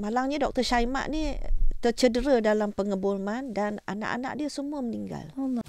malangnya Dr. Syaimat ni tercedera dalam pengeboman dan anak-anak dia semua meninggal. Allah.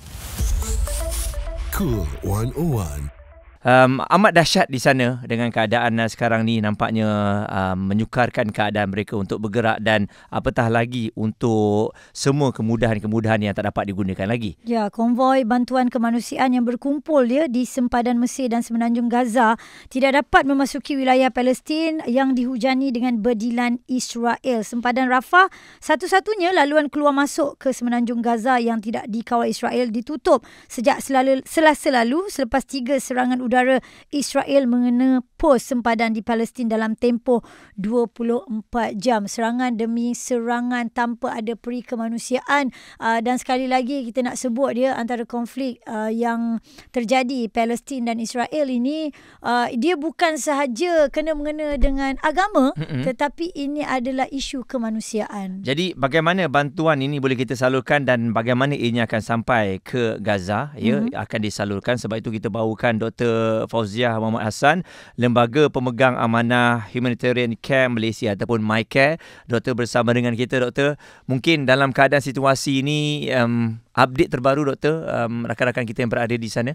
Cool 101 Um, amat dahsyat di sana dengan keadaan sekarang ni nampaknya uh, menyukarkan keadaan mereka untuk bergerak dan apatah lagi untuk semua kemudahan-kemudahan yang tak dapat digunakan lagi. Ya, konvoi bantuan kemanusiaan yang berkumpul ya di sempadan Mesir dan semenanjung Gaza tidak dapat memasuki wilayah Palestin yang dihujani dengan berdilan Israel. Sempadan Rafah satu-satunya laluan keluar masuk ke semenanjung Gaza yang tidak dikawal Israel ditutup sejak selalu, selasa lalu selepas tiga serangan udara Israel mengena pos sempadan di Palestin dalam tempoh 24 jam. Serangan demi serangan tanpa ada peri kemanusiaan aa, ah, dan sekali lagi kita nak sebut dia antara konflik aa, ah, yang terjadi Palestin dan Israel ini aa, ah, dia bukan sahaja kena mengena dengan agama mm-hmm. tetapi ini adalah isu kemanusiaan. Jadi bagaimana bantuan ini boleh kita salurkan dan bagaimana ini akan sampai ke Gaza ya mm-hmm. akan disalurkan sebab itu kita bawakan Dr Fauziah Muhammad Hassan Lembaga Pemegang Amanah Humanitarian Care Malaysia ataupun MyCare Doktor bersama dengan kita Doktor Mungkin dalam keadaan situasi ini um, update terbaru Doktor um, Rakan-rakan kita yang berada di sana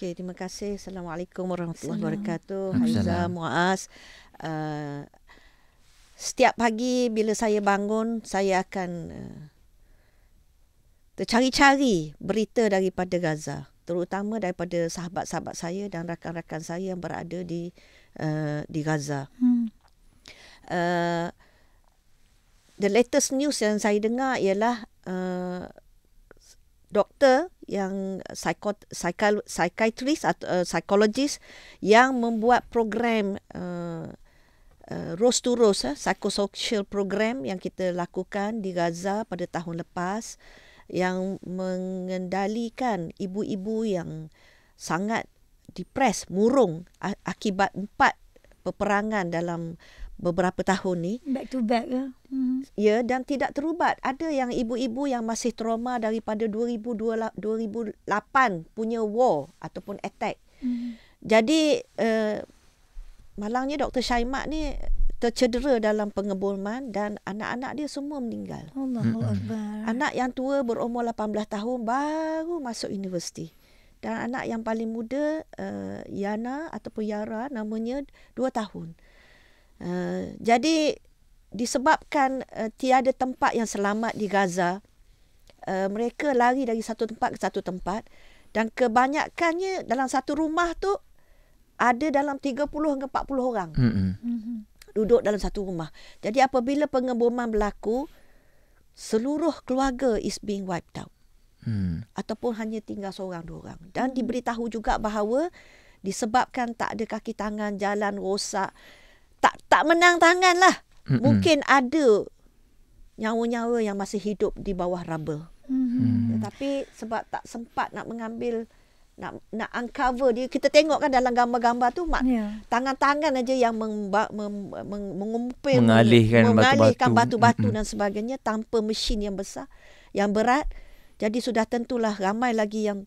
Okay, terima kasih. Assalamualaikum warahmatullahi wabarakatuh. Haiza, Muaz. Uh, setiap pagi bila saya bangun, saya akan uh, tercari-cari berita daripada Gaza terutama daripada sahabat-sahabat saya dan rakan-rakan saya yang berada di uh, di Gaza. Hmm. Uh, the latest news yang saya dengar ialah uh, doktor yang psycho, psycho, psychiatrist atau uh, psychologist yang membuat program uh, uh, rose to rose uh, psychosocial program yang kita lakukan di Gaza pada tahun lepas uh, yang mengendalikan ibu-ibu yang sangat depres, murung akibat empat peperangan dalam beberapa tahun ni. Back to back ya. Ya dan tidak terubat. Ada yang ibu-ibu yang masih trauma daripada 2008 punya war ataupun attack. Hmm. Jadi uh, malangnya Dr. Syaimat ni tercedera dalam pengeboman dan anak-anak dia semua meninggal. Allahu Anak yang tua berumur 18 tahun baru masuk universiti. Dan anak yang paling muda uh, Yana ataupun Yara namanya 2 tahun. Uh, jadi disebabkan uh, tiada tempat yang selamat di Gaza, uh, mereka lari dari satu tempat ke satu tempat dan kebanyakannya dalam satu rumah tu ada dalam 30 hingga 40 orang. Hmm. hmm. Mhm. Duduk dalam satu rumah. Jadi apabila pengeboman berlaku, seluruh keluarga is being wiped out. Hmm. Ataupun hanya tinggal seorang dua orang. Dan hmm. diberitahu juga bahawa disebabkan tak ada kaki tangan, jalan rosak, tak tak menang tangan lah. Hmm. hmm. Mungkin ada nyawa-nyawa yang masih hidup di bawah rubber. Mhm. Hmm. Tetapi sebab tak sempat nak mengambil nak nak uncover dia kita tengok kan dalam gambar-gambar tu mak yeah. tangan-tangan aja yang meng, meng, meng, mengumpil mengalihkan, mengalihkan batu-batu, batu-batu hmm. dan sebagainya tanpa mesin yang besar yang berat jadi sudah tentulah ramai lagi yang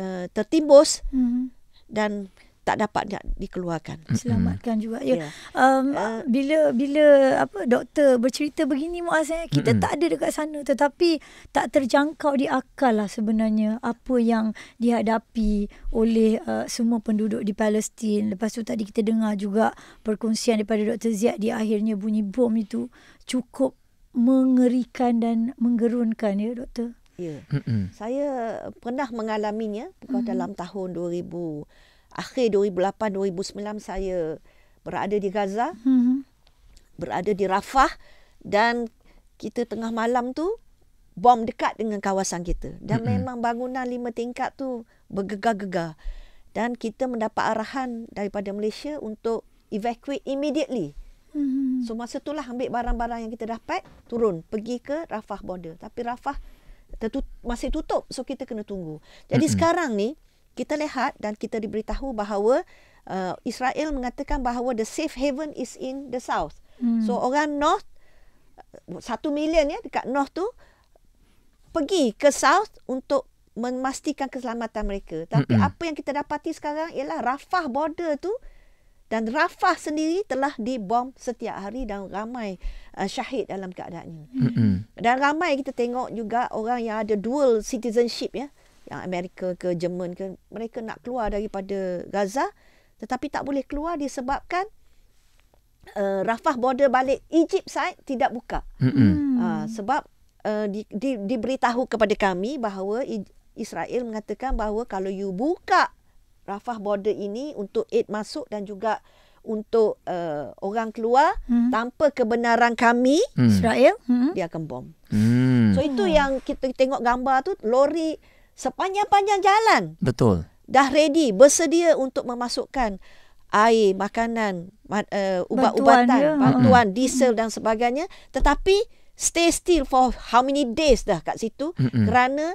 uh, tertimbus mm dan tak dapat nak dikeluarkan. Selamatkan juga. Ya. Yeah. Um, uh, bila bila apa doktor bercerita begini Muaz eh kita uh-uh. tak ada dekat sana tetapi tak terjangkau di akal lah sebenarnya apa yang dihadapi oleh uh, semua penduduk di Palestin. Lepas tu tadi kita dengar juga perkongsian daripada Dr Ziad di akhirnya bunyi bom itu cukup mengerikan dan menggerunkan ya doktor. Ya. Yeah. Saya pernah mengalaminya pada uh mm-hmm. dalam tahun 2000 akhir 2008 2009 saya berada di Gaza hmm. berada di Rafah dan kita tengah malam tu bom dekat dengan kawasan kita dan hmm. memang bangunan lima tingkat tu bergegar-gegar dan kita mendapat arahan daripada Malaysia untuk evacuate immediately hmm. so masa itulah ambil barang-barang yang kita dapat turun pergi ke Rafah border tapi Rafah tertutup, masih tutup so kita kena tunggu jadi hmm. sekarang ni kita lihat dan kita diberitahu bahawa uh, Israel mengatakan bahawa the safe haven is in the south. Hmm. So orang north satu million ya dekat north tu pergi ke south untuk memastikan keselamatan mereka. Tapi Mm-mm. apa yang kita dapati sekarang ialah Rafah border tu dan Rafah sendiri telah dibom setiap hari dan ramai uh, syahid dalam keadaan ini. Mm-mm. Dan ramai kita tengok juga orang yang ada dual citizenship ya yang Amerika ke Jerman ke mereka nak keluar daripada Gaza tetapi tak boleh keluar disebabkan uh, Rafah border balik Egypt side tidak buka. Hmm. Uh, sebab uh, di, di diberitahu kepada kami bahawa Israel mengatakan bahawa kalau you buka Rafah border ini untuk aid masuk dan juga untuk uh, orang keluar hmm. tanpa kebenaran kami hmm. Israel hmm. dia akan bom. Hmm. So itu yang kita tengok gambar tu lori sepanjang-panjang jalan. Betul. Dah ready, bersedia untuk memasukkan air, makanan, uh, ubat-ubatan, bantuan, ya. bantuan mm-hmm. diesel dan sebagainya. Tetapi stay still for how many days dah kat situ mm-hmm. kerana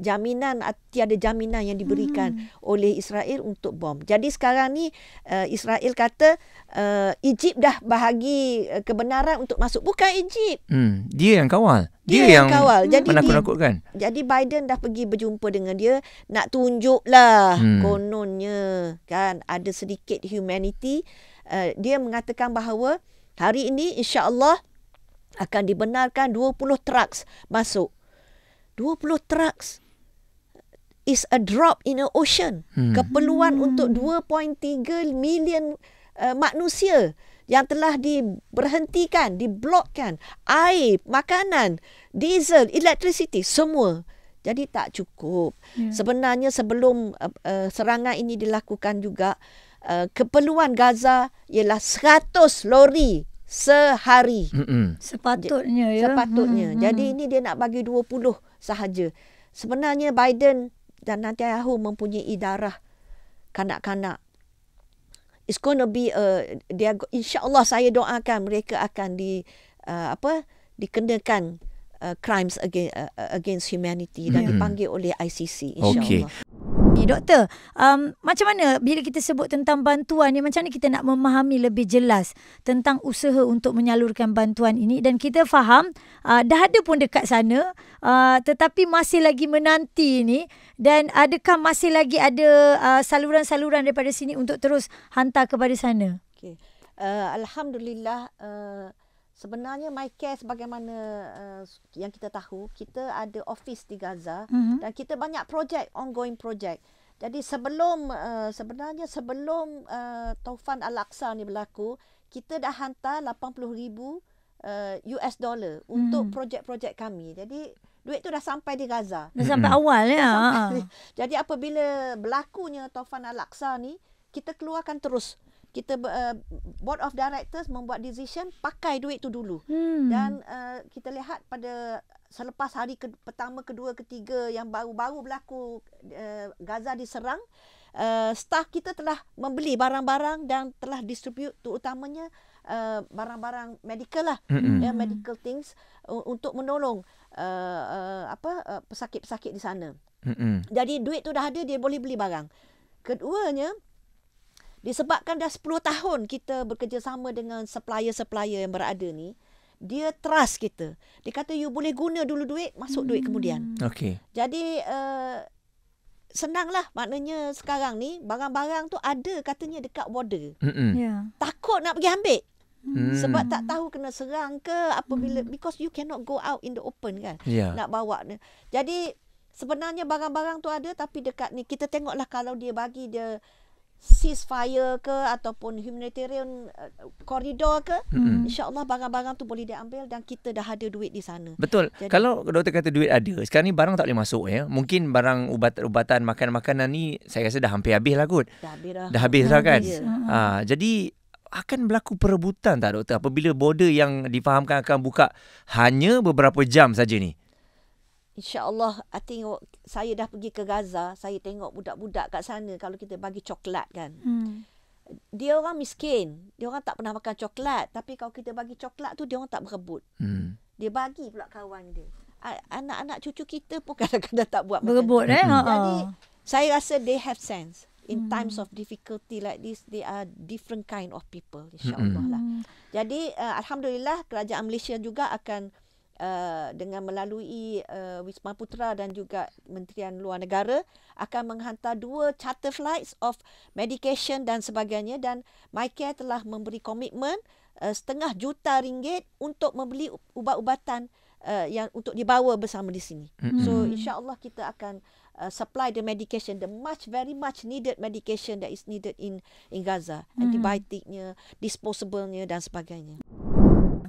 jaminan tiada jaminan yang diberikan hmm. oleh Israel untuk bom. Jadi sekarang ni uh, Israel kata uh, Egypt dah bahagi eh, kebenaran untuk masuk bukan Egypt. Hmm, dia yang kawal. Dia, dia yang, yang kawal. Jadi menakut-nakutkan. Dia, jadi Biden dah pergi berjumpa dengan dia nak tunjuklah hmm. kononnya kan ada sedikit humanity. Uh, dia mengatakan bahawa hari ini insya-Allah akan dibenarkan 20 trucks masuk. 20 trucks is a drop in the ocean. Hmm. Keperluan hmm. untuk 2.3 million uh, manusia yang telah diberhentikan, diblokkan, air, makanan, diesel, electricity, semua. Jadi tak cukup. Yeah. Sebenarnya sebelum uh, uh, serangan ini dilakukan juga, uh, keperluan Gaza ialah 100 lori sehari. Mm-hmm. Sepatutnya ya. Sepatutnya. Mm-hmm. Jadi hmm. ini dia nak bagi 20 sahaja. Sebenarnya Biden dan nanti Yahoo mempunyai darah kanak-kanak. It's going to be uh, dia insya-Allah saya doakan mereka akan di uh, apa dikenakan uh, crimes against, uh, uh, against humanity dan hmm. dipanggil oleh ICC insya-Allah. Okay. Doktor, um, macam mana bila kita sebut tentang bantuan ni macam mana kita nak memahami lebih jelas tentang usaha untuk menyalurkan bantuan ini dan kita faham uh, dah ada pun dekat sana uh, tetapi masih lagi menanti ni dan adakah masih lagi ada uh, saluran-saluran daripada sini untuk terus hantar kepada sana? Okay. Uh, Alhamdulillah, uh, sebenarnya MyCare sebagaimana uh, yang kita tahu, kita ada office di Gaza mm-hmm. dan kita banyak projek, ongoing projek. Jadi sebelum uh, sebenarnya sebelum uh, Taufan Al-Aqsa ni berlaku, kita dah hantar 80,000 uh, US dollar untuk mm. projek-projek kami. Jadi duit tu dah sampai di Gaza. Dah sampai mm. awal ya. Sampai. Ha, ha. Jadi apabila berlakunya Taufan Al-Aqsa ni, kita keluarkan terus. Kita uh, board of directors membuat decision pakai duit tu dulu. Mm. Dan uh, kita lihat pada selepas hari ke- pertama, kedua, ketiga yang baru-baru berlaku uh, Gaza diserang, uh, staff kita telah membeli barang-barang dan telah distribute terutamanya Uh, barang-barang medical lah, mm-hmm. yeah, medical things uh, untuk menolong. Eh, eh, apa uh, pesakit-pesakit di sana. Mm-hmm. Jadi duit tu dah ada dia boleh beli barang. Keduanya disebabkan dah 10 tahun kita bekerjasama dengan supplier-supplier yang berada ni, dia trust kita. Dia kata you boleh guna dulu duit, masuk duit kemudian. Mm. Okey. Jadi uh, Senanglah maknanya sekarang ni barang-barang tu ada katanya dekat border. Mm-hmm. Yeah. Takut nak pergi ambil. Hmm. Sebab tak tahu kena serang ke apabila hmm. because you cannot go out in the open kan. Yeah. Nak bawa ni. Jadi sebenarnya barang-barang tu ada tapi dekat ni kita tengoklah kalau dia bagi dia ceasefire ke ataupun humanitarian uh, corridor ke hmm. insyaallah barang-barang tu boleh diambil dan kita dah ada duit di sana. Betul. Jadi, kalau doktor kata duit ada, sekarang ni barang tak boleh masuk ya. Mungkin barang ubat-ubatan, makan-makanan ni saya rasa dah hampir habis lah kot. Dah habis dah. Dah habis dah kan. Ha, jadi akan berlaku perebutan tak doktor apabila border yang difahamkan akan buka hanya beberapa jam saja ni? InsyaAllah, I saya dah pergi ke Gaza, saya tengok budak-budak kat sana kalau kita bagi coklat kan. Hmm. Dia orang miskin, dia orang tak pernah makan coklat. Tapi kalau kita bagi coklat tu, dia orang tak berebut. Hmm. Dia bagi pula kawan dia. Anak-anak cucu kita pun kadang-kadang tak buat. Berebut, eh? Hmm. Ha, ha. Jadi, saya rasa they have sense in mm. times of difficulty like this they are different kind of people insyaallah lah. Mm. Jadi uh, alhamdulillah kerajaan Malaysia juga akan uh, dengan melalui uh, Wisma Putra dan juga Menterian Luar Negara akan menghantar dua charter flights of medication dan sebagainya dan MyCare telah memberi komitmen uh, setengah juta ringgit untuk membeli ubat-ubatan uh, yang untuk dibawa bersama di sini. Mm. So insyaallah kita akan Uh, supply the medication, the much very much needed medication that is needed in in Gaza, mm. antibiotiknya, disposablenya dan sebagainya.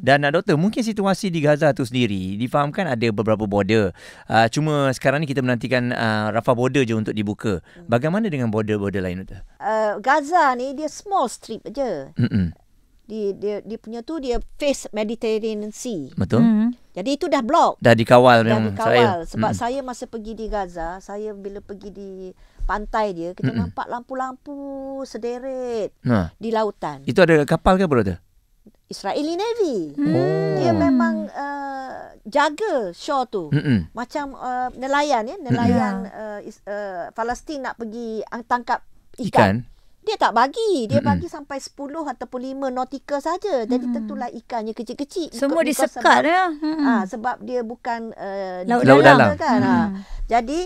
Dan doktor, mungkin situasi di Gaza itu sendiri difahamkan ada beberapa border. Uh, cuma sekarang ni kita menantikan uh, Rafah border je untuk dibuka. Hmm. Bagaimana dengan border-border lain doktor? Uh, Gaza ni dia small strip je. Mm-mm di dia dia punya tu dia face Mediterranean Sea. Betul. Mm. Jadi itu dah block. Dah dikawal dah memang. Dah dikawal saya. sebab mm. saya masa pergi di Gaza, saya bila pergi di pantai dia kita mm. nampak lampu-lampu sederet ha. di lautan. Itu ada kapal ke berada? Israeli Navy. Mm. Dia memang uh, jaga shore tu. Mm-mm. Macam uh, nelayan ya, nelayan uh, uh, Palestin nak pergi tangkap ikan. ikan dia tak bagi dia mm-hmm. bagi sampai 10 ataupun 5 nautical saja jadi mm-hmm. tentulah ikannya kecil-kecil semua disekat sebab, ya mm-hmm. ah ha, sebab dia bukan uh, laut dalam, dalam. kan mm-hmm. ha. jadi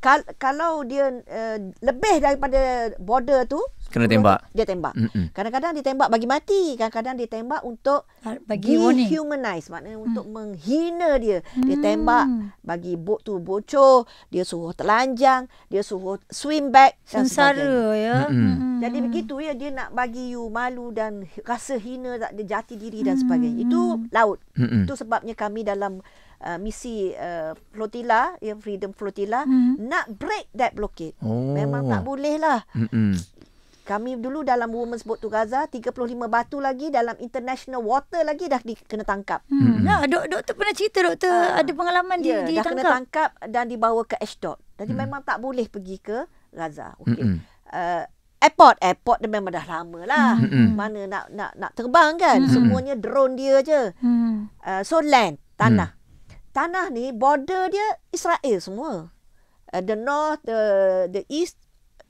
kal- kalau dia uh, lebih daripada border tu kena tembak. Dia tembak. Mm-mm. Kadang-kadang ditembak bagi mati, kadang-kadang ditembak untuk bagi dehumanize, maknanya mm. untuk menghina dia. Mm. Dia tembak bagi bot tu bocor, dia suruh telanjang, dia suruh swim back sengsara ya. Mm-mm. Jadi begitu ya dia nak bagi you malu dan rasa hina tak jati diri dan sebagainya. Mm-mm. Itu mm. laut. Mm-mm. Itu sebabnya kami dalam Uh, misi uh, flotilla yeah, freedom flotilla mm-hmm. nak break that blockade oh. memang tak boleh lah kami dulu dalam Women's Boat to Gaza 35 batu lagi dalam international water lagi dah di, kena tangkap. Hmm. hmm. Nah, dok doktor pernah cerita doktor uh, ah. ada pengalaman yeah, di ya, ditangkap. Dah kena tangkap dan dibawa ke Ashdod. Jadi hmm. memang tak boleh pergi ke Gaza. Okey. Uh, airport airport dia memang dah lama lah. Hmm. Mana nak nak nak terbang kan? Hmm. Semuanya drone dia je. Hmm. Uh, so land, tanah. Hmm. Tanah ni border dia Israel semua. Uh, the north, the the east,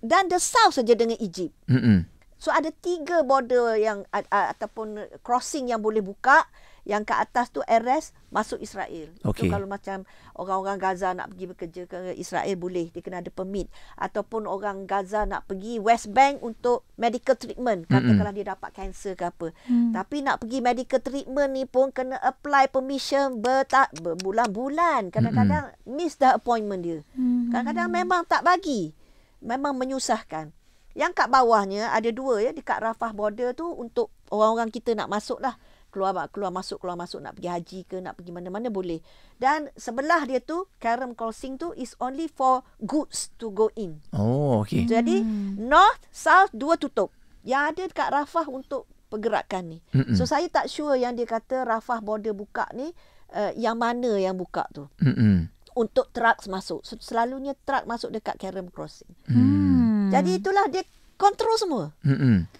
dan the south saja dengan Egypt. Mm-hmm. So ada tiga border yang ataupun crossing yang boleh buka yang ke atas tu RS masuk Israel. Okay. Itu kalau macam orang-orang Gaza nak pergi bekerja ke Israel boleh dia kena ada permit ataupun orang Gaza nak pergi West Bank untuk medical treatment kata mm-hmm. dia dapat kanser ke apa. Mm. Tapi nak pergi medical treatment ni pun kena apply permission berta- berbulan-bulan kadang-kadang mm-hmm. miss the appointment dia. Mm-hmm. Kadang-kadang memang tak bagi memang menyusahkan. Yang kat bawahnya ada dua ya di kat Rafah border tu untuk orang-orang kita nak masuk lah. Keluar, keluar masuk, keluar masuk nak pergi haji ke nak pergi mana-mana boleh. Dan sebelah dia tu, Karam Crossing tu is only for goods to go in. Oh, okay. Jadi, hmm. north, south, dua tutup. Yang ada dekat Rafah untuk pergerakan ni. Mm-mm. So, saya tak sure yang dia kata Rafah border buka ni, uh, yang mana yang buka tu. Mm-mm untuk trucks masuk. So, selalunya truck masuk dekat Karen Crossing. Hmm. Jadi itulah dia kontrol semua. Hmm.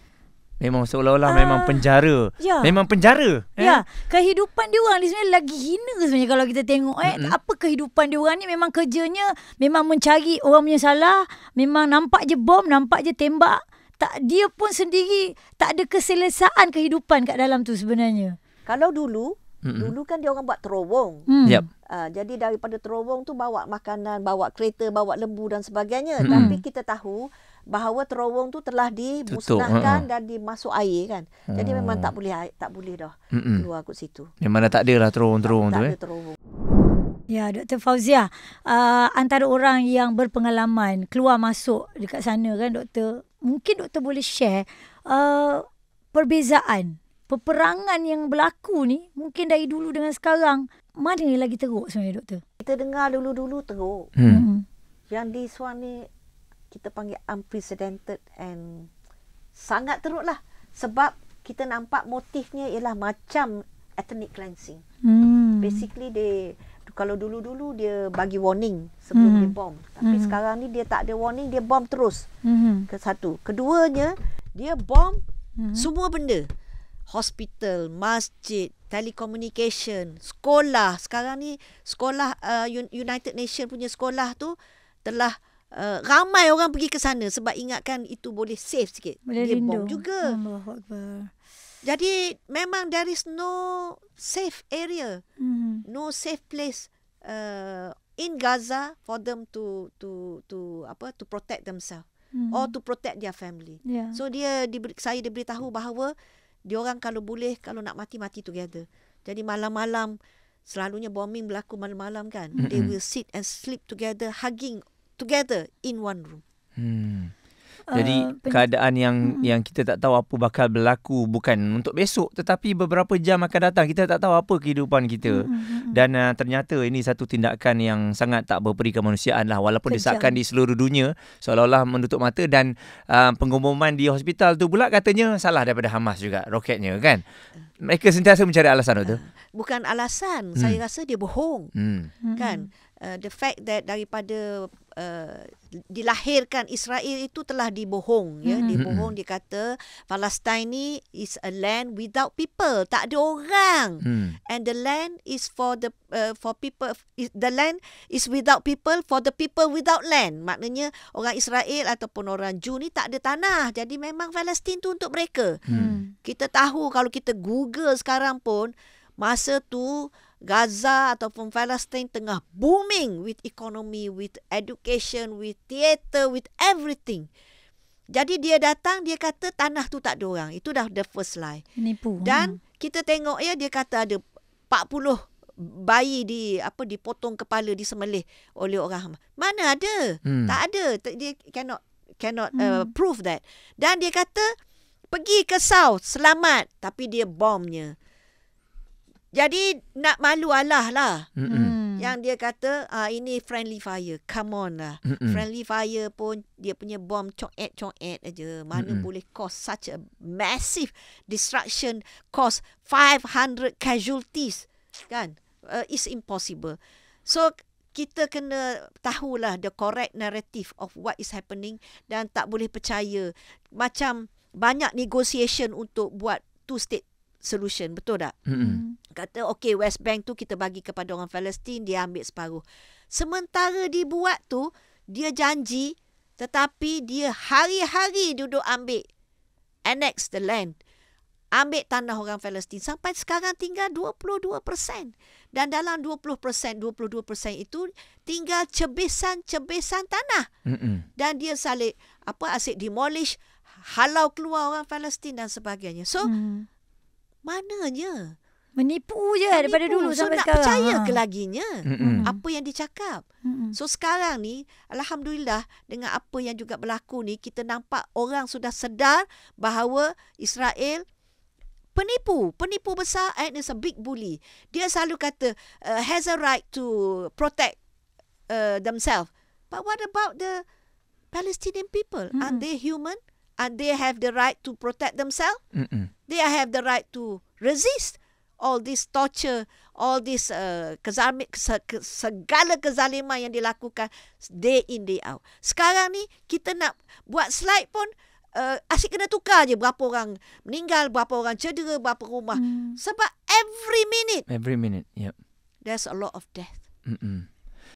Memang seolah-olah uh, memang penjara. Ya. Memang penjara. Eh? Ya. Kehidupan dia orang ni sebenarnya lagi hina sebenarnya kalau kita tengok eh mm-hmm. apa kehidupan dia orang ni memang kerjanya memang mencari orang punya salah, memang nampak je bom, nampak je tembak, tak dia pun sendiri tak ada keselesaan kehidupan kat dalam tu sebenarnya. Kalau dulu Mm-hmm. Dulu kan dia orang buat terowong. Mm. Yep. Uh, jadi daripada terowong tu bawa makanan, bawa kereta, bawa lembu dan sebagainya. Mm-hmm. Tapi kita tahu bahawa terowong tu telah dimusnahkan Tutup. dan dimasuk air kan. Mm. Jadi memang oh. tak boleh tak boleh dah mm-hmm. keluar kat situ. Memang mana tak ada lah terowong-terowong tu. Tak eh. ada terowong. Ya, Dr. Fauzia, uh, antara orang yang berpengalaman keluar masuk dekat sana kan, Doktor. Mungkin Doktor boleh share uh, perbezaan peperangan yang berlaku ni mungkin dari dulu dengan sekarang mana yang lagi teruk sebenarnya doktor? Kita dengar dulu-dulu teruk. Hmm. hmm. Yang di one ni kita panggil unprecedented and sangat teruk lah. Sebab kita nampak motifnya ialah macam ethnic cleansing. Hmm. Basically dia kalau dulu-dulu dia bagi warning sebelum hmm dia bom tapi hmm sekarang ni dia tak ada warning dia bom terus. Mm-hmm. Ke satu, dia bom hmm semua benda hospital, masjid, telecommunication, sekolah. Sekarang ni sekolah uh, United Nations punya sekolah tu telah uh, ramai orang pergi ke sana sebab ingatkan itu boleh safe sikit. Boleh Dia rindu. bom juga. Jadi memang there is no safe area. Mm-hmm. No safe place uh, in Gaza for them to to to apa to protect themselves. Mm-hmm. Or to protect their family. Yeah. So dia diberi, saya diberitahu bahawa uh, dia orang kalau boleh kalau nak mati mati together. Jadi malam-malam selalunya bombing berlaku malam-malam kan. Mm-hmm. They will sit and sleep together hugging together in one room. Hmm. Jadi uh, keadaan yang uh yang kita tak tahu apa bakal berlaku bukan untuk besok tetapi beberapa jam akan datang kita tak tahu apa kehidupan kita. uh Dan uh, ternyata ini satu tindakan yang sangat tak berperi kemanusiaan lah walaupun Kejam. disahkan di seluruh dunia seolah-olah menutup mata dan uh, pengumuman di hospital tu pula katanya salah daripada Hamas juga roketnya kan. Mereka sentiasa mencari alasan uh, tu. Bukan alasan, hmm. saya rasa dia bohong. Hmm. Kan? uh, the fact that daripada uh, dilahirkan Israel itu telah dibohong ya mm-hmm. dibohong mm-hmm. dia kata Palestine ni is a land without people tak ada orang mm. and the land is for the uh, for people is, the land is without people for the people without land maknanya orang Israel ataupun orang Jew ni tak ada tanah jadi memang Palestine tu untuk mereka mm. Hmm. kita tahu kalau kita google sekarang pun masa tu Gaza ataupun Palestine tengah booming with economy, with education, with theater, with everything. Jadi dia datang, dia kata tanah tu tak ada orang. Itu dah the first lie. Nipu. Hmm. Dan kita tengok ya, dia kata ada 40 bayi di apa dipotong kepala di semelih oleh orang Hamas. Mana ada? Hmm. Tak ada. Dia cannot cannot uh, hmm. uh, prove that. Dan dia kata pergi ke South selamat tapi dia bomnya. Jadi nak malu Allah lah. Mm-mm. Hmm. Yang dia kata ah ini friendly fire. Come on lah. Mm-mm. Friendly fire pun dia punya bom coet coet aja. Mana Mm-mm. boleh cause such a massive destruction cause 500 casualties kan? Uh, it's impossible. So kita kena tahulah the correct narrative of what is happening dan tak boleh percaya. Macam banyak negotiation untuk buat two state solution betul tak hmm kata okey west bank tu kita bagi kepada orang Palestin dia ambil separuh sementara dibuat tu dia janji tetapi dia hari-hari duduk ambil annex the land ambil tanah orang Palestin sampai sekarang tinggal 22% dan dalam 20% 22% itu tinggal cebisan-cebisan tanah Mm-mm. dan dia salik apa asyik demolish halau keluar orang Palestin dan sebagainya so mm. Mana je? Menipu je Menipu. daripada dulu so sampai sekarang. So nak percaya ha. ke laginya Mm-mm. apa yang dicakap. Mm-mm. So sekarang ni alhamdulillah dengan apa yang juga berlaku ni kita nampak orang sudah sedar bahawa Israel penipu, penipu besar and is a big bully. Dia selalu kata uh, has a right to protect uh, themselves. But what about the Palestinian people? Mm-mm. Are they human? and they have the right to protect themselves. Mm-mm. They have the right to resist all this torture, all this uh, kezami, se, segala kezaliman yang dilakukan day in day out. Sekarang ni kita nak buat slide pun uh, asyik kena tukar je berapa orang meninggal, berapa orang cedera, berapa rumah. Mm. Sebab every minute. Every minute, yep. There's a lot of death. Mm-mm.